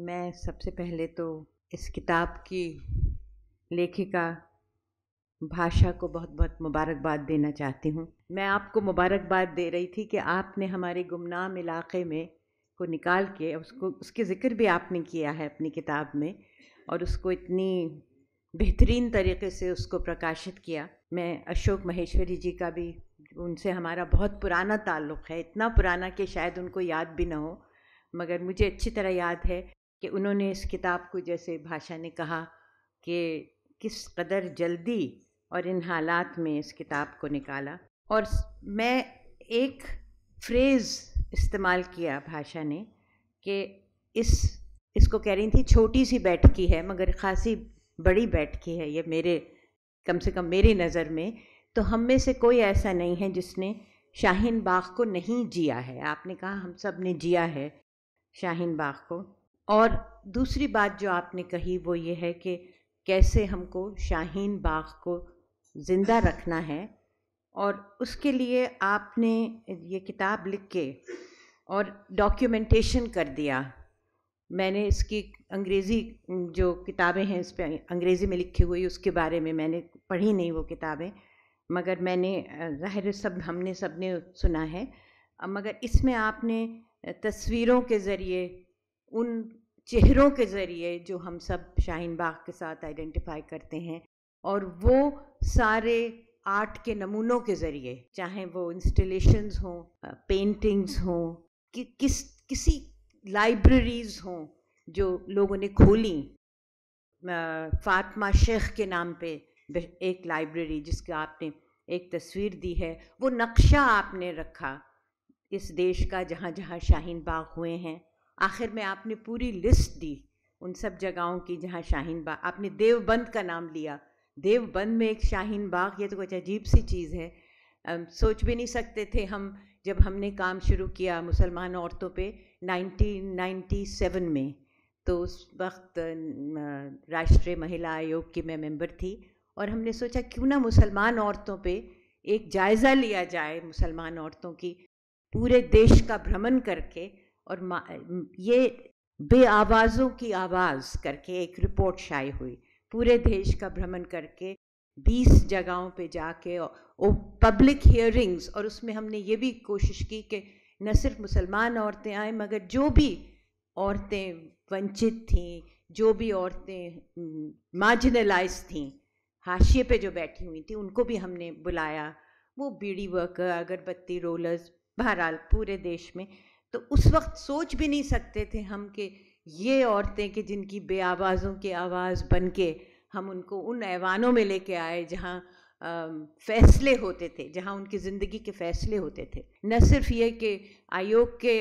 मैं सबसे पहले तो इस किताब की लेखिका भाषा को बहुत बहुत मुबारकबाद देना चाहती हूँ मैं आपको मुबारकबाद दे रही थी कि आपने हमारे गुमनाम इलाक़े में को निकाल के उसको उसके ज़िक्र भी आपने किया है अपनी किताब में और उसको इतनी बेहतरीन तरीके से उसको प्रकाशित किया मैं अशोक महेश्वरी जी का भी उनसे हमारा बहुत पुराना ताल्लुक़ है इतना पुराना कि शायद उनको याद भी ना हो मगर मुझे अच्छी तरह याद है कि उन्होंने इस किताब को जैसे भाषा ने कहा कि किस कदर जल्दी और इन हालात में इस किताब को निकाला और मैं एक फ्रेज़ इस्तेमाल किया भाषा ने कि इस इसको कह रही थी छोटी सी बैठकी है मगर खासी बड़ी बैठकी है ये मेरे कम से कम मेरी नज़र में तो हम में से कोई ऐसा नहीं है जिसने शाहीन बाग को नहीं जिया है आपने कहा हम सब ने जिया है शाहीन बाग को और दूसरी बात जो आपने कही वो ये है कि कैसे हमको शाहीन बाग को ज़िंदा रखना है और उसके लिए आपने ये किताब लिख के और डॉक्यूमेंटेशन कर दिया मैंने इसकी अंग्रेज़ी जो किताबें हैं इस पर अंग्रेज़ी में लिखी हुई उसके बारे में मैंने पढ़ी नहीं वो किताबें मगर मैंने ज़ाहिर सब हमने सब ने सुना है मगर इसमें आपने तस्वीरों के ज़रिए उन चेहरों के ज़रिए जो हम सब शाहीन बाग के साथ आइडेंटिफाई करते हैं और वो सारे आर्ट के नमूनों के ज़रिए चाहे वो इंस्टॉलेशंस हों पेंटिंग्स हों कि किस किसी लाइब्रेरीज़ हों जो लोगों ने खोली फातमा शेख के नाम पे एक लाइब्रेरी जिसके आपने एक तस्वीर दी है वो नक्शा आपने रखा इस देश का जहाँ जहाँ शाहीन बाग हुए हैं आखिर में आपने पूरी लिस्ट दी उन सब जगहों की जहाँ शाहीन बाग आपने देवबंद का नाम लिया देवबंद में एक शाहीन बाग ये तो कुछ अजीब सी चीज़ है सोच भी नहीं सकते थे हम जब हमने काम शुरू किया मुसलमान औरतों पे 1997 में तो उस वक्त राष्ट्रीय महिला आयोग की मैं मेंबर थी और हमने सोचा क्यों ना मुसलमान औरतों पे एक जायज़ा लिया जाए मुसलमान औरतों की पूरे देश का भ्रमण करके और ये बे आवाज़ों की आवाज़ करके एक रिपोर्ट शाये हुई पूरे देश का भ्रमण करके बीस जगहों पे जाके वो पब्लिक हियरिंग्स और उसमें हमने ये भी कोशिश की कि न सिर्फ मुसलमान औरतें आए मगर जो भी औरतें वंचित थीं जो भी औरतें मार्जिनलाइज थीं हाशिए पे जो बैठी हुई थी उनको भी हमने बुलाया वो बीड़ी वर्कर अगरबत्ती रोलर्स बहरहाल पूरे देश में तो उस वक्त सोच भी नहीं सकते थे हम कि ये औरतें कि जिनकी बे आवाज़ों की आवाज़ बन के हम उनको उन ऐवानों में लेके आए जहाँ फैसले होते थे जहाँ उनकी ज़िंदगी के फैसले होते थे न सिर्फ ये कि आयोग के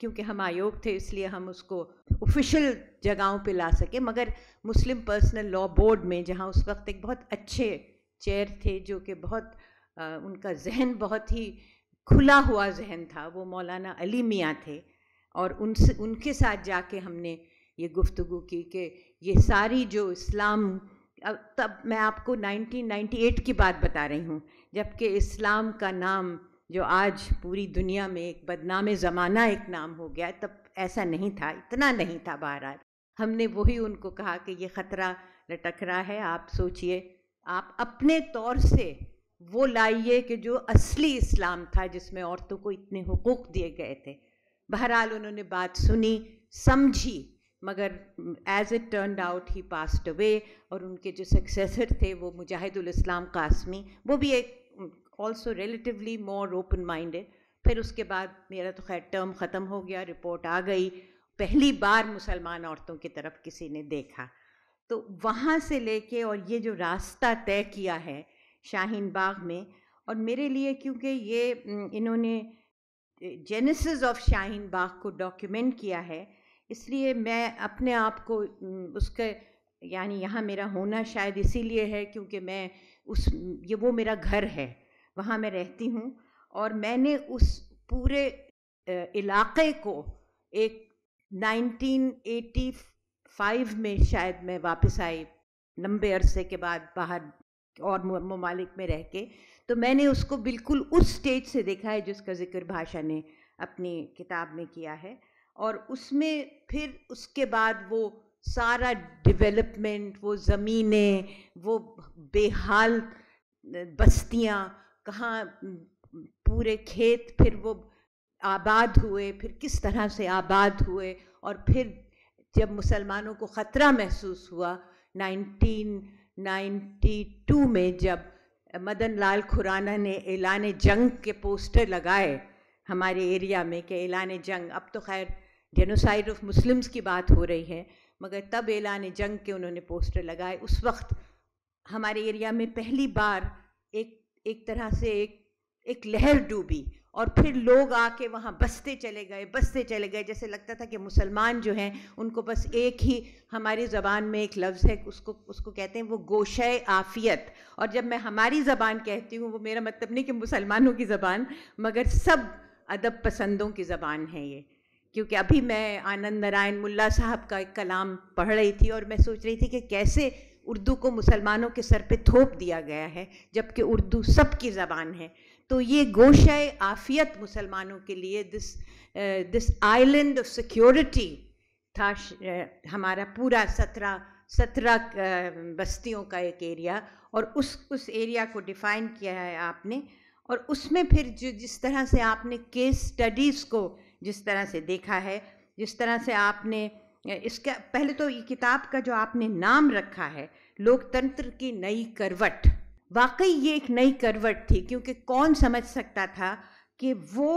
क्योंकि हम आयोग थे इसलिए हम उसको ऑफिशियल जगहों पे ला सके मगर मुस्लिम पर्सनल लॉ बोर्ड में जहाँ उस वक्त एक बहुत अच्छे चेयर थे जो कि बहुत आ, उनका जहन बहुत ही खुला हुआ जहन था वो मौलाना अली मियाँ थे और उनसे उनके साथ जाके हमने ये गुफ्तु की कि ये सारी जो इस्लाम अब तब मैं आपको 1998 की बात बता रही हूँ जबकि इस्लाम का नाम जो आज पूरी दुनिया में एक बदनाम ज़माना एक नाम हो गया तब ऐसा नहीं था इतना नहीं था बहरहाल हमने वही उनको कहा कि ये ख़तरा लटक रहा है आप सोचिए आप अपने तौर से वो लाइए कि जो असली इस्लाम था जिसमें औरतों को इतने हकूक़ दिए गए थे बहरहाल उन्होंने बात सुनी समझी मगर as it turned out he passed away और उनके जो सक्सेसर थे वो मुजाहिदुल इस्लाम कासमी वो भी एक also relatively more open minded फिर उसके बाद मेरा तो खैर टर्म ख़त्म हो गया रिपोर्ट आ गई पहली बार मुसलमान औरतों की तरफ किसी ने देखा तो वहाँ से लेके और ये जो रास्ता तय किया है शाहीन बाग में और मेरे लिए क्योंकि ये इन्होंने जेनेसिस ऑफ शाहीन बाग को डॉक्यूमेंट किया है इसलिए मैं अपने आप को उसके यानी यहाँ मेरा होना शायद इसीलिए है क्योंकि मैं उस ये वो मेरा घर है वहाँ मैं रहती हूँ और मैंने उस पूरे इलाके को एक 1985 में शायद मैं वापस आई लंबे अरसे के बाद बाहर और ममालिक में रह के तो मैंने उसको बिल्कुल उस स्टेज से देखा है जिसका जिक्र भाषा ने अपनी किताब में किया है और उसमें फिर उसके बाद वो सारा डेवलपमेंट वो ज़मीनें वो बेहाल बस्तियाँ कहाँ पूरे खेत फिर वो आबाद हुए फिर किस तरह से आबाद हुए और फिर जब मुसलमानों को ख़तरा महसूस हुआ नाइनटीन 1992 में जब मदन लाल खुराना ने एलान जंग के पोस्टर लगाए हमारे एरिया में कि एलान जंग अब तो खैर जेनोसाइड ऑफ मुस्लिम्स की बात हो रही है मगर तब एलान जंग के उन्होंने पोस्टर लगाए उस वक्त हमारे एरिया में पहली बार एक एक तरह से एक एक लहर डूबी और फिर लोग आके वहाँ बसते चले गए बसते चले गए जैसे लगता था कि मुसलमान जो हैं उनको बस एक ही हमारी ज़बान में एक लफ्ज़ है उसको उसको कहते हैं वो गोशे आफ़ियत और जब मैं हमारी ज़बान कहती हूँ वो मेरा मतलब नहीं कि मुसलमानों की ज़बान मगर सब अदब पसंदों की ज़बान है ये क्योंकि अभी मैं आनंद नारायण मुल्ला साहब का एक कलाम पढ़ रही थी और मैं सोच रही थी कि कैसे उर्दू को मुसलमानों के सर पे थोप दिया गया है जबकि उर्दू सबकी ज़बान है तो ये गोशा आफियत मुसलमानों के लिए this this island of security था uh, हमारा पूरा सत्रह सत्रह uh, बस्तियों का एक एरिया और उस उस एरिया को डिफ़ाइन किया है आपने और उसमें फिर जो जिस तरह से आपने केस स्टडीज़ को जिस तरह से देखा है जिस तरह से आपने uh, इसका पहले तो ये किताब का जो आपने नाम रखा है लोकतंत्र की नई करवट वाकई ये एक नई करवट थी क्योंकि कौन समझ सकता था कि वो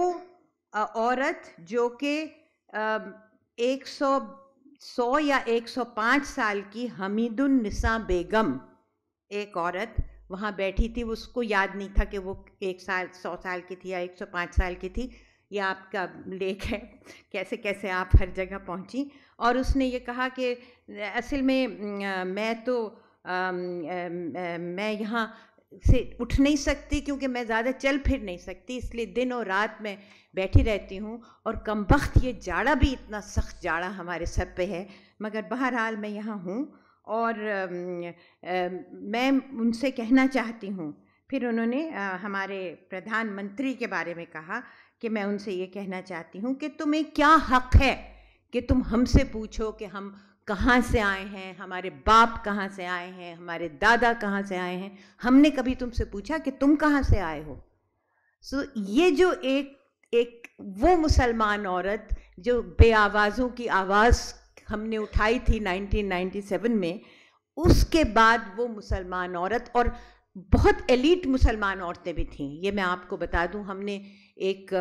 औरत जो कि एक सौ सौ या 105 साल की हमीदुन निसा बेगम एक औरत वहाँ बैठी थी उसको याद नहीं था कि वो एक साल सौ साल की थी या एक सौ पाँच साल की थी ये आपका लेख है कैसे कैसे आप हर जगह पहुँची और उसने ये कहा कि असल में मैं तो मैं यहाँ से उठ नहीं सकती क्योंकि मैं ज़्यादा चल फिर नहीं सकती इसलिए दिन और रात में बैठी रहती हूँ और कम वक्त ये जाड़ा भी इतना सख्त जाड़ा हमारे सर पे है मगर बहरहाल मैं यहाँ हूँ और मैं उनसे कहना चाहती हूँ फिर उन्होंने हमारे प्रधानमंत्री के बारे में कहा कि मैं उनसे ये कहना चाहती हूँ कि तुम्हें क्या हक है कि तुम हमसे पूछो कि हम कहाँ से आए हैं हमारे बाप कहाँ से आए हैं हमारे दादा कहाँ से आए हैं हमने कभी तुमसे पूछा कि तुम कहाँ से आए हो सो ये जो एक एक वो मुसलमान औरत जो बे आवाज़ों की आवाज़ हमने उठाई थी 1997 में उसके बाद वो मुसलमान औरत और बहुत एलिट मुसलमान औरतें भी थीं ये मैं आपको बता दूं हमने एक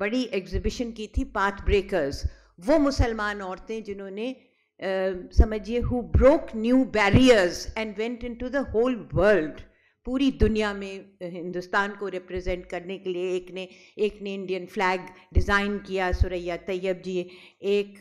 बड़ी एग्जिबिशन की थी पाथ ब्रेकर्स वो मुसलमान औरतें जिन्होंने समझिए who broke new barriers and went into the whole world पूरी दुनिया में हिंदुस्तान को रिप्रेजेंट करने के लिए एक ने एक ने इंडियन फ्लैग डिज़ाइन किया सुरैया तैयब जी एक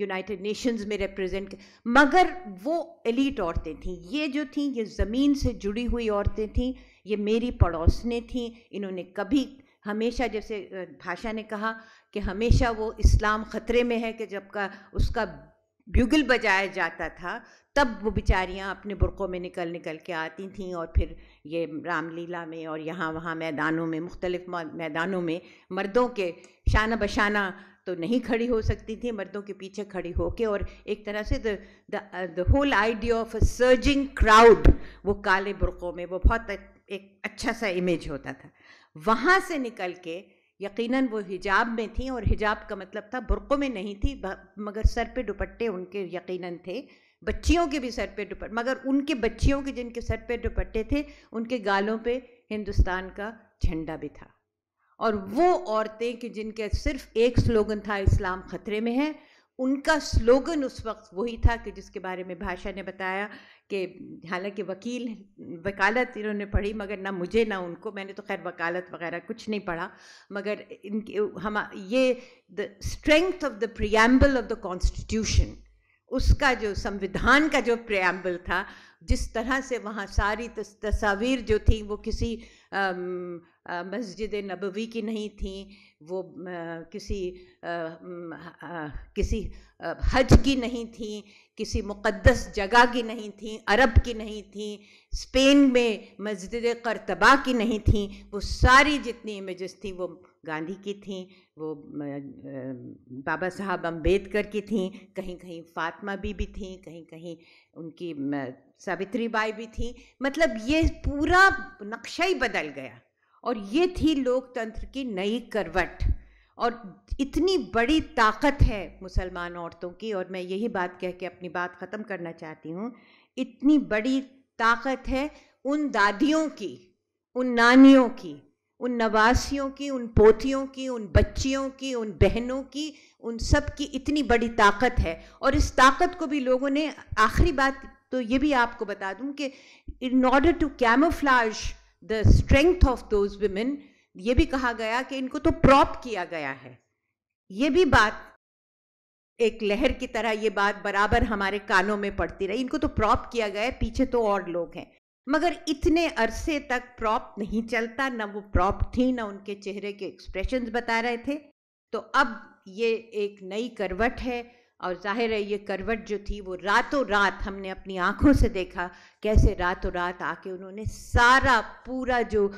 यूनाइटेड uh, नेशंस में रिप्रेजेंट मगर वो एलिट औरतें थीं ये जो थीं ये ज़मीन से जुड़ी हुई औरतें थीं ये मेरी पड़ोसने थीं इन्होंने कभी हमेशा जैसे भाषा ने कहा कि हमेशा वो इस्लाम ख़तरे में है कि जब का उसका ब्यूगल बजाया जाता था तब वो बेचारियाँ अपने बुरक़ों में निकल निकल के आती थीं और फिर ये रामलीला में और यहाँ वहाँ मैदानों में मुख्तलिफ मैदानों में मर्दों के शाना बशाना तो नहीं खड़ी हो सकती थी मर्दों के पीछे खड़ी होके और एक तरह से the whole idea of surging crowd वो काले बुरक़ों में वो बहुत एक अच्छा सा इमेज होता था वहाँ से निकल के यकीनन वो हिजाब में थी और हिजाब का मतलब था बुरक़ों में नहीं थी मगर सर पे दुपट्टे उनके यकीनन थे बच्चियों के भी सर पे दुपट्टे मगर उनके बच्चियों के जिनके सर पे दुपट्टे थे उनके गालों पे हिंदुस्तान का झंडा भी था और वो औरतें कि जिनके सिर्फ एक स्लोगन था इस्लाम खतरे में है उनका स्लोगन उस वक्त वही था कि जिसके बारे में भाषा ने बताया कि हालांकि वकील वकालत इन्होंने पढ़ी मगर ना मुझे ना उनको मैंने तो खैर वकालत वगैरह कुछ नहीं पढ़ा मगर इनके हम ये the strength of the preamble of the constitution उसका जो संविधान का जो प्रियम्बल था जिस तरह से वहाँ सारी तस, तस्वीर जो थी वो किसी आम, मस्जिद नबवी की नहीं थी वो किसी किसी हज की नहीं थी किसी मुक़दस जगह की नहीं थी अरब की नहीं थी स्पेन में मस्जिद करतबा की नहीं थी वो सारी जितनी इमेजेस थी वो गांधी की थी वो बाबा साहब अम्बेडकर की थी कहीं कहीं फातिमा भी थी कहीं कहीं उनकी सावित्री बाई भी थी मतलब ये पूरा नक्शा ही बदल गया और ये थी लोकतंत्र की नई करवट और इतनी बड़ी ताकत है मुसलमान औरतों की और मैं यही बात कह के अपनी बात ख़त्म करना चाहती हूँ इतनी बड़ी ताकत है उन दादियों की उन नानियों की उन नवासियों की उन पोतियों की उन बच्चियों की उन बहनों की उन सब की इतनी बड़ी ताकत है और इस ताकत को भी लोगों ने आखिरी बात तो ये भी आपको बता दूं कि in order to camouflage the strength of those women ये भी कहा गया कि इनको तो प्रॉप किया गया है ये भी बात एक लहर की तरह ये बात बराबर हमारे कानों में पड़ती रही इनको तो प्रॉप किया गया है पीछे तो और लोग हैं मगर इतने अरसे तक प्रॉप नहीं चलता ना वो प्रॉप थी ना उनके चेहरे के एक्सप्रेशंस बता रहे थे तो अब ये एक नई करवट है और जाहिर है ये करवट जो थी वो रातों रात हमने अपनी आंखों से देखा कैसे रातों रात आके उन्होंने सारा पूरा जो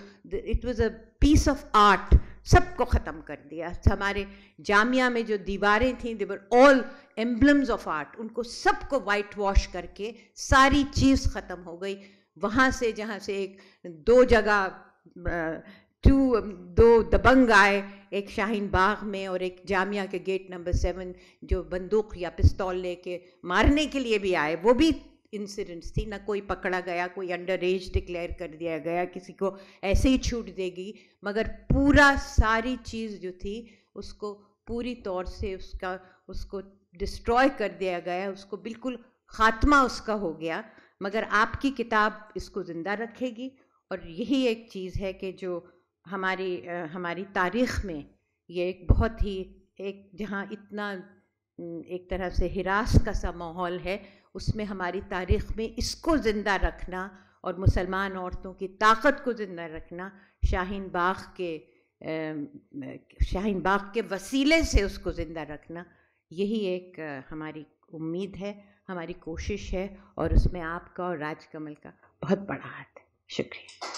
it was a piece of art सबको ख़त्म कर दिया हमारे जामिया में जो दीवारें थीं they're all emblems of art उनको सबको वाइट वॉश करके सारी चीज़ ख़त्म हो गई वहाँ से जहाँ से एक दो जगह टू um, दो दबंग आए एक शाहीन बाग में और एक जामिया के गेट नंबर सेवन जो बंदूक या पिस्तौल लेके मारने के लिए भी आए वो भी इंसिडेंट्स थी ना कोई पकड़ा गया कोई अंडर एज डिक्लेयर कर दिया गया किसी को ऐसे ही छूट देगी मगर पूरा सारी चीज़ जो थी उसको पूरी तौर से उसका उसको डिस्ट्रॉय कर दिया गया उसको बिल्कुल ख़ात्मा उसका हो गया मगर आपकी किताब इसको ज़िंदा रखेगी और यही एक चीज़ है कि जो हमारी हमारी तारीख़ में ये एक बहुत ही एक जहाँ इतना एक तरह से हिरास का सा माहौल है उसमें हमारी तारीख़ में इसको ज़िंदा रखना और मुसलमान औरतों की ताकत को ज़िंदा रखना शाहीन बाग के शाहीन बाग के वसीले से उसको ज़िंदा रखना यही एक हमारी उम्मीद है हमारी कोशिश है और उसमें आपका और राजकमल का बहुत बड़ा हाथ है शुक्रिया